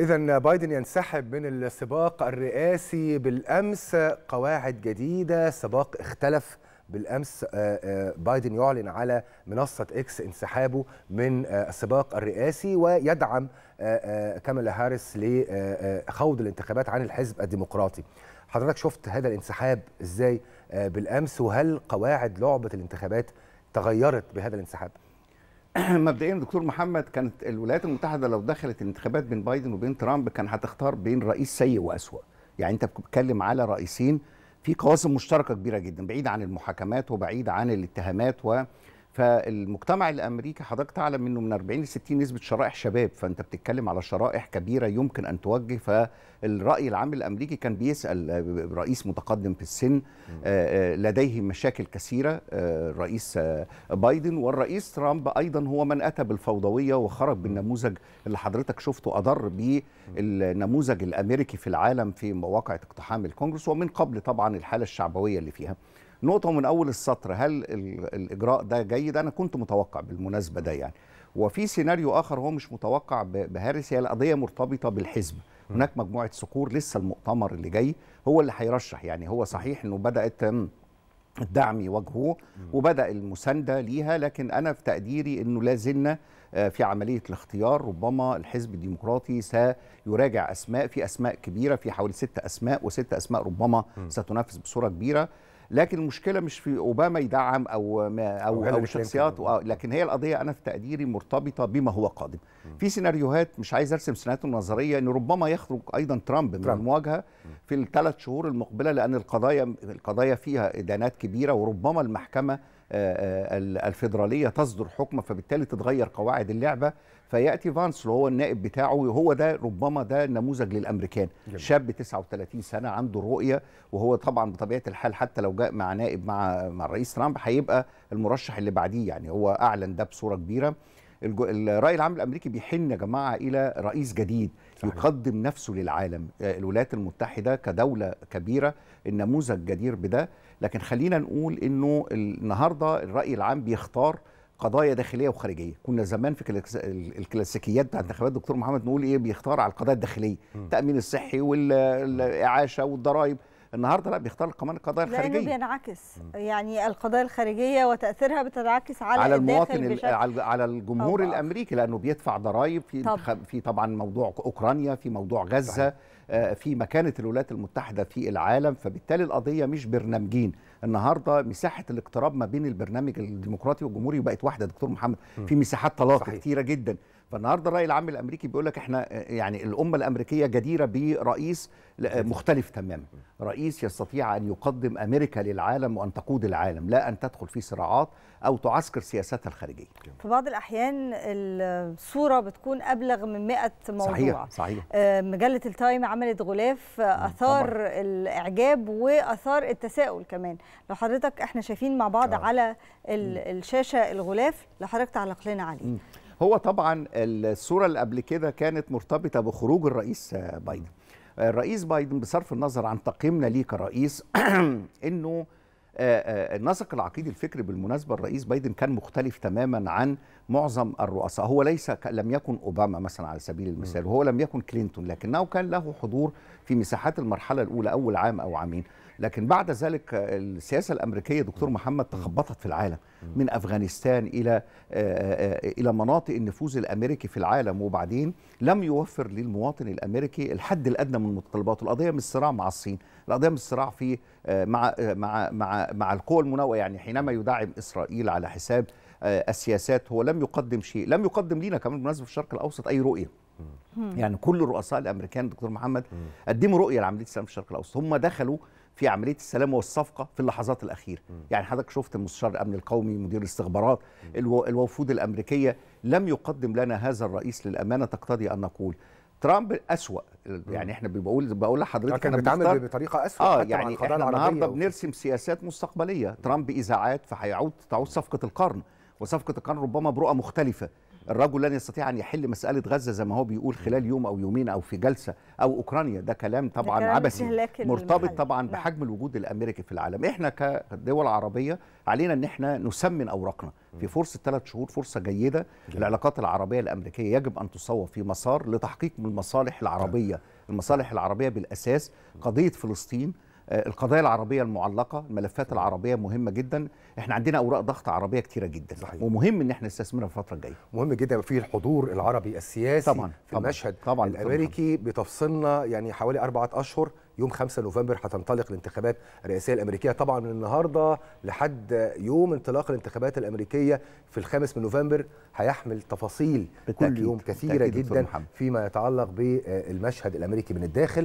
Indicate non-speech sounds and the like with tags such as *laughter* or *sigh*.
إذا بايدن ينسحب من السباق الرئاسي بالأمس قواعد جديدة سباق اختلف بالامس آه، آه، بايدن يعلن على منصه اكس انسحابه من آه، السباق الرئاسي ويدعم كاميلا هاريس لخوض الانتخابات عن الحزب الديمقراطي. حضرتك شفت هذا الانسحاب ازاي بالامس وهل قواعد لعبه الانتخابات تغيرت بهذا الانسحاب؟ *clears throat* مبدئيا دكتور محمد كانت الولايات المتحده لو دخلت الانتخابات بين بايدن وبين ترامب كان هتختار بين رئيس سيء واسوء يعني انت بتتكلم على رئيسين في قواسم مشتركه كبيره جدا بعيد عن المحاكمات وبعيد عن الاتهامات و فالمجتمع الامريكي حضرتك تعلم منه من 40 ل 60 نسبه شرائح شباب فانت بتتكلم على شرائح كبيره يمكن ان توجه فالراي العام الامريكي كان بيسال رئيس متقدم في السن آه، آه، لديه مشاكل كثيره آه، الرئيس بايدن والرئيس ترامب ايضا هو من اتى بالفوضويه وخرج بالنموذج اللي حضرتك شفته اضر بالنموذج الامريكي في العالم في مواقع اقتحام الكونجرس ومن قبل طبعا الحاله الشعبويه اللي فيها نقطه من اول السطر هل الاجراء ده جيد انا كنت متوقع بالمناسبه ده يعني وفي سيناريو اخر هو مش متوقع بهارس هي القضيه مرتبطه بالحزب هناك مجموعه صقور لسه المؤتمر اللي جاي هو اللي هيرشح يعني هو صحيح انه بدات الدعم يواجهوه وبدا المسانده ليها لكن انا في تقديري انه لا زلنا آه، في عمليه الاختيار ربما الحزب الديمقراطي سيراجع اسماء في اسماء كبيره في حوالي ست اسماء وست اسماء ربما ستنافس بصوره كبيره لكن المشكله مش في اوباما يدعم او ما او او شخصيات آه، لكن هي القضيه انا في تقديري مرتبطه بما هو قادم م. في سيناريوهات مش عايز ارسم سيناريوهات نظريه ان ربما يخرج ايضا ترامب من المواجهه في الثلاث شهور المقبله لان القضايا القضايا فيها ادانات كبيره وربما المحكمه آه، آه، الفيدراليه تصدر حكم فبالتالي تتغير قواعد اللعبه فياتي فانس هو النائب بتاعه وهو ده ربما ده نموذج للامريكان جميل. شاب 39 سنه عنده الرؤيه وهو طبعا بطبيعه الحال حتى لو جاء مع نائب مع مع الرئيس ترامب هيبقى المرشح اللي بعديه يعني هو اعلن ده بصوره كبيره الراي العام الامريكي بيحن يا جماعه الى رئيس جديد صحيح. يقدم نفسه للعالم آه، الولايات المتحده كدوله كبيره النموذج جدير بده لكن خلينا نقول انه النهارده الراي العام بيختار قضايا داخليه وخارجيه كنا زمان في الكلاسيكيات بتاعت انتخابات الدكتور محمد نقول ايه بيختار على القضايا الداخليه التامين الصحي والاعاشه والضرائب النهارده لا بيختار القوانين القضايا الخارجيه لانه بينعكس يعني القضايا الخارجيه وتاثيرها بتنعكس على, على المواطن على الجمهور طبعا. الامريكي لانه بيدفع ضرائب في طبعا. في طبعا موضوع اوكرانيا في موضوع غزه آه في مكانه الولايات المتحده في العالم فبالتالي القضيه مش برنامجين النهارده مساحه الاقتراب ما بين البرنامج الديمقراطي والجمهوري بقت واحده دكتور محمد في مساحات طلاقه كتيره جدا فالنهارده الراي العام الامريكي بيقول لك احنا يعني الامه الامريكيه جديره برئيس مختلف تماما رئيس يستطيع ان يقدم امريكا للعالم وان تقود العالم لا ان تدخل في صراعات او تعسكر سياساتها الخارجيه في بعض الاحيان الصوره بتكون ابلغ من 100 موضوع صحيح صحيح آه، مجله التايم عملت غلاف آه، اثار طبعا. الاعجاب واثار التساؤل كمان لو حضرتك احنا شايفين مع بعض آه. على الشاشه الغلاف لو حضرتك تعلق لنا عليه هو طبعا الصوره اللي قبل كده كانت مرتبطه بخروج الرئيس بايدن الرئيس بايدن بصرف النظر عن تقييمنا ليه كرئيس *clears throat* انه آه، آه، النسق العقيدي الفكري بالمناسبه الرئيس بايدن كان مختلف تماما عن معظم الرؤساء هو ليس لم يكن اوباما مثلا على سبيل المثال وهو لم يكن كلينتون لكنه كان له حضور في مساحات المرحله الاولى اول عام او عامين لكن بعد ذلك السياسه الامريكيه دكتور محمد تخبطت في العالم من افغانستان الى آه، الى مناطق النفوذ الامريكي في العالم وبعدين لم يوفر للمواطن الامريكي الحد الادنى من متطلباته القضيه مش صراع مع الصين القضيه مش صراع في مع مع مع مع القوى المناوئة يعني حينما يدعم إسرائيل على حساب آه، السياسات هو لم يقدم شيء لم يقدم لنا كمان بالمناسبة في الشرق الأوسط أي رؤية يعني كل الرؤساء الامريكان دكتور محمد قدموا رؤيه لعمليه السلام في الشرق الاوسط هم دخلوا في عمليه السلام والصفقه في اللحظات الاخيره يعني حضرتك شفت المستشار الامن القومي مدير الاستخبارات الوفود الامريكيه لم يقدم لنا هذا الرئيس للامانه تقتضي ان نقول ترامب اسوا يعني احنا بقول بقول لحضرتك انا آه، بتعامل بطريقه اسوء اه يعني احنا النهارده بنرسم سياسات مستقبليه ترامب اذاعات فهيعود تعود صفقه القرن وصفقه القرن ربما برؤى مختلفه الرجل لن يستطيع ان يحل مساله غزه زي ما هو بيقول خلال يوم او يومين او في جلسه او اوكرانيا ده كلام طبعا ده كلام عبثي مرتبط طبعا لا. نعم. بحجم الوجود الامريكي في العالم احنا كدول عربيه علينا ان احنا نسمن اوراقنا في فرصه ثلاث شهور فرصه جيده العلاقات العربيه الامريكيه يجب ان تصوب في مسار لتحقيق من المصالح العربيه المصالح العربيه بالاساس قضيه فلسطين آه، القضايا العربيه المعلقه الملفات العربيه مهمه جدا احنا عندنا اوراق ضغط عربيه كتيره جدا صحيح. ومهم ان احنا نستثمرها في الفتره الجايه مهم جدا في الحضور العربي السياسي طبعا في طبعًا المشهد طبعا الامريكي طبعًا. بتفصلنا يعني حوالي اربعه اشهر يوم 5 نوفمبر هتنطلق الانتخابات الرئاسيه الامريكيه طبعا من النهارده لحد يوم انطلاق الانتخابات الامريكيه في الخامس من نوفمبر هيحمل تفاصيل بكل كل يوم كثيره جدا فيما يتعلق بالمشهد الامريكي من الداخل